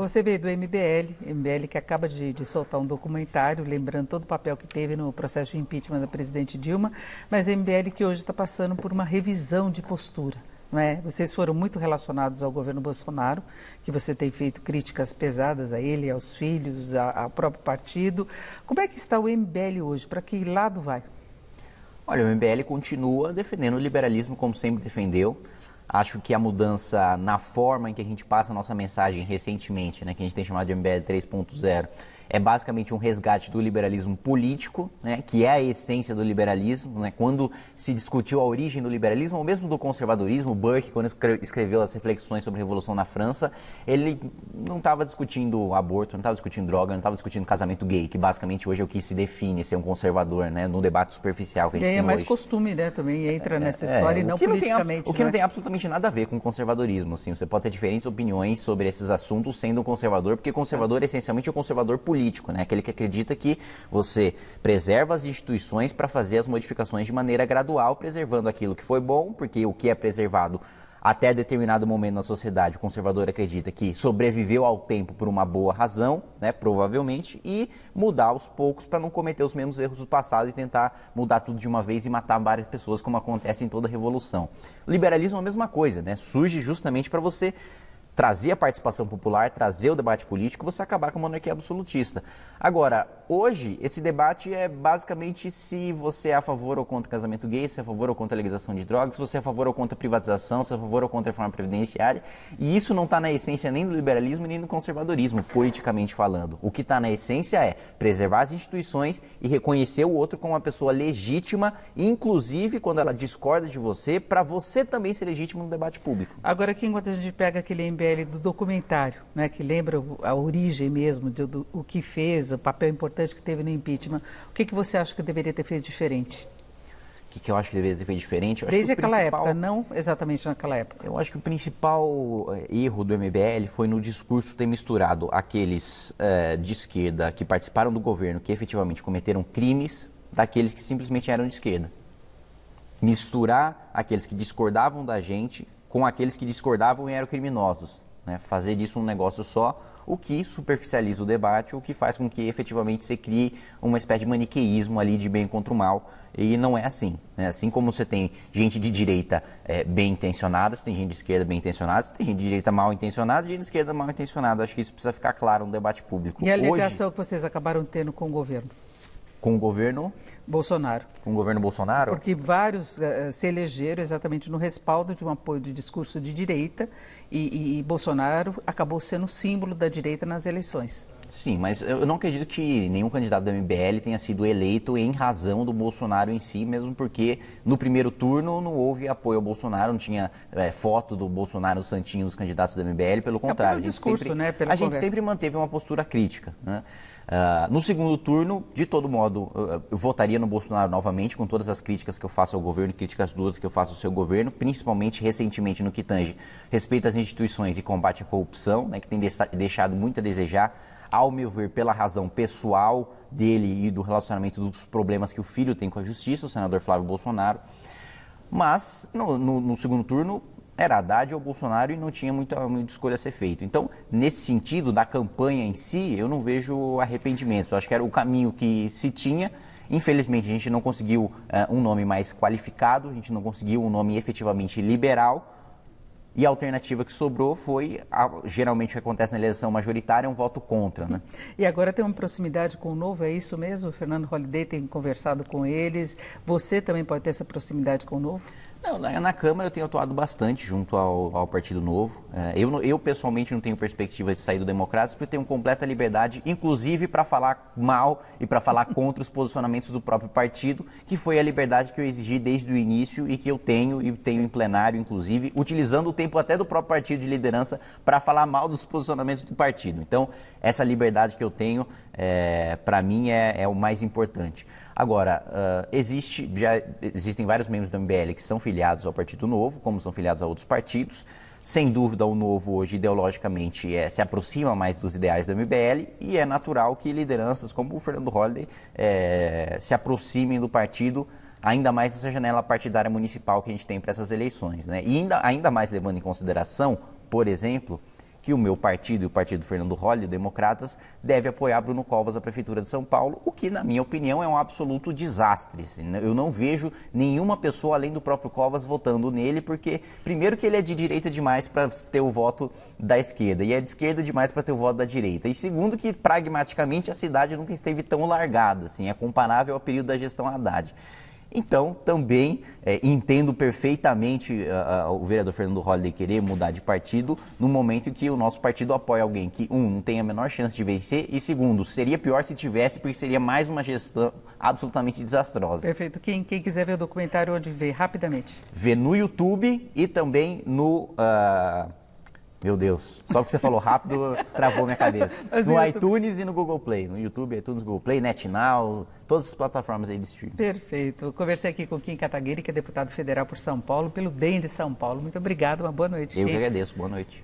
Você veio do MBL, MBL que acaba de, de, soltar um documentário, lembrando todo o papel que teve no processo de impeachment da presidente Dilma, mas MBL que hoje está passando por uma revisão de postura. É? Vocês foram muito relacionados ao governo Bolsonaro, que você tem feito críticas pesadas a ele, aos filhos, ao próprio partido. Como é que está o MBL hoje? Para que lado vai? Olha, o MBL continua defendendo o liberalismo como sempre defendeu. Acho que a mudança na forma em que a gente passa a nossa mensagem recentemente, né, que a gente tem chamado de MBL 3.0, é basicamente um resgate do liberalismo político, né, que é a essência do liberalismo. Né, quando se discutiu a origem do liberalismo, ou mesmo do conservadorismo, Burke, quando escreveu as reflexões sobre a Revolução na França, ele não estava discutindo aborto, não estava discutindo droga, não estava discutindo casamento gay, que basicamente hoje é o que se define ser um conservador, né, no debate superficial que a gente e hoje. É tem é mais hoje. costume, né, também entra é, nessa é, história é, e não politicamente. o que né? não tem absolutamente nada a ver com conservadorismo, assim, você pode ter diferentes opiniões sobre esses assuntos sendo um conservador, porque conservador é essencialmente o um conservador político político, né? Aquele que acredita que você preserva as instituições para fazer as modificações de maneira gradual, preservando aquilo que foi bom, porque o que é preservado até determinado momento na sociedade, o conservador acredita que sobreviveu ao tempo por uma boa razão, né, provavelmente, e mudar aos poucos para não cometer os mesmos erros do passado e tentar mudar tudo de uma vez e matar várias pessoas, como acontece em toda revolução. Liberalismo é a mesma coisa, né? surge justamente para você trazer a participação popular, trazer o debate político, você acabar com a monarquia absolutista. Agora, hoje, esse debate é basicamente se você é a favor ou contra casamento gay, se é a favor ou contra a legalização de drogas, se você é a favor ou contra a privatização, se é a favor ou contra a reforma previdenciária. E isso não está na essência nem do liberalismo nem do conservadorismo, politicamente falando. O que está na essência é preservar as instituições e reconhecer o outro como uma pessoa legítima, inclusive quando ela discorda de você, para você também ser legítimo no debate público. Agora, aqui enquanto a gente pega aquele MBL do documentário, né, que lembra a origem mesmo, do, do o que fez, o papel importante importante que teve no impeachment. O que, que você acha que deveria ter feito diferente? O que, que, eu acho que deveria ter feito diferente? Desde aquela principal... época, não exatamente naquela época. Eu acho que o principal eh, erro do MBL foi no discurso ter misturado aqueles eh, de esquerda que participaram do governo, que efetivamente cometeram crimes, daqueles que simplesmente eram de esquerda. Misturar aqueles que discordavam da gente com aqueles que discordavam e eram criminosos. Né? Fazer disso um negócio só, o que superficializa o debate, o que faz com que efetivamente você crie uma espécie de maniqueísmo ali de bem contra o mal. E não é assim. Né? Assim como você tem gente de direita é, bem intencionada, você tem gente de esquerda bem intencionada, você tem gente de direita mal intencionada e gente de esquerda mal intencionada. Acho que isso precisa ficar claro no debate público. E a ligação Hoje, que vocês acabaram tendo com o governo? Com o governo? Bolsonaro. Com o governo Bolsonaro? Porque vários uh, se elegeram exatamente no respaldo de um apoio de discurso de direita e, e, Bolsonaro acabou sendo símbolo da direita nas eleições. Sim, mas eu não acredito que nenhum candidato da MBL tenha sido eleito em razão do Bolsonaro em si, mesmo porque no primeiro turno não houve apoio ao Bolsonaro, não tinha é, foto do Bolsonaro santinho dos candidatos da MBL, pelo é contrário. É pelo discurso, sempre, né? a gente sempre manteve uma postura crítica. Né? Uh, no segundo turno, de todo modo, ah, eu votaria governo Bolsonaro novamente, com todas as críticas que eu faço ao governo, críticas duras que eu faço ao seu governo, principalmente recentemente no que tange respeito às instituições e combate à corrupção, né, que tem deixado muito a desejar, ao meu ver, pela razão pessoal dele e do relacionamento dos problemas que o filho tem com a justiça, o senador Flávio Bolsonaro. Mas, no, no, no segundo turno, era Haddad ou Bolsonaro e não tinha muita, muita escolha a ser feita. Então, nesse sentido, da campanha em si, eu não vejo arrependimentos. Eu acho que era o caminho que se tinha Infelizmente, a gente não conseguiu uh, um nome mais qualificado, a gente não conseguiu um nome efetivamente liberal, e a alternativa que sobrou foi, geralmente o que acontece na eleição majoritária, é um voto contra. Né? E agora tem uma proximidade com o novo, é isso mesmo? O Fernando Holliday tem conversado com eles. Você também pode ter essa proximidade com o novo? Não, na, na Câmara eu tenho atuado bastante junto ao, ao Partido Novo. É, eu, eu, pessoalmente, não tenho perspectiva de sair do Democratas, porque tenho completa liberdade, inclusive para falar mal e para falar contra os posicionamentos do próprio partido, que foi a liberdade que eu exigi desde o início e que eu tenho, e tenho em plenário, inclusive, utilizando o tempo tempo até do próprio partido de liderança para falar mal dos posicionamentos do partido. Então, essa liberdade que eu tenho, é, para mim, é, é, o mais importante. Agora, uh, existe, já existem vários membros do MBL que são filiados ao Partido Novo, como são filiados a outros partidos. Sem dúvida, o novo hoje, ideologicamente, é, se aproxima mais dos ideais do MBL e é natural que lideranças como o Fernando Holliday é, se aproximem do partido ainda mais essa janela partidária municipal que a gente tem para essas eleições. Né? E ainda, ainda mais levando em consideração, por exemplo, que o meu partido e o partido Fernando Rolli, Democratas, deve apoiar Bruno Covas à Prefeitura de São Paulo, o que, na minha opinião, é um absoluto desastre. Assim, né? Eu não vejo nenhuma pessoa além do próprio Covas votando nele, porque, primeiro, que ele é de direita demais para ter o voto da esquerda, e é de esquerda demais para ter o voto da direita. E segundo, que pragmaticamente a cidade nunca esteve tão largada, assim, é comparável ao período da gestão Haddad. Então, também é, entendo perfeitamente ah, ah, o vereador Fernando Holliday querer mudar de partido no momento em que o nosso partido apoia alguém que, um, não tem a menor chance de vencer e, segundo, seria pior se tivesse, porque seria mais uma gestão absolutamente desastrosa. Perfeito. Quem, quem quiser ver o documentário, onde vê? Rapidamente. Vê no YouTube e também no... Uh meu Deus, só que você falou rápido, travou minha cabeça. Mas no iTunes e no Google Play. No YouTube, iTunes, Google Play, NetNow, todas as plataformas aí de streaming. Perfeito. Conversei aqui com Kim Kataguiri, que é deputado federal por São Paulo, pelo bem de São Paulo. Muito obrigado, uma boa noite. Eu Kim. que agradeço, boa noite.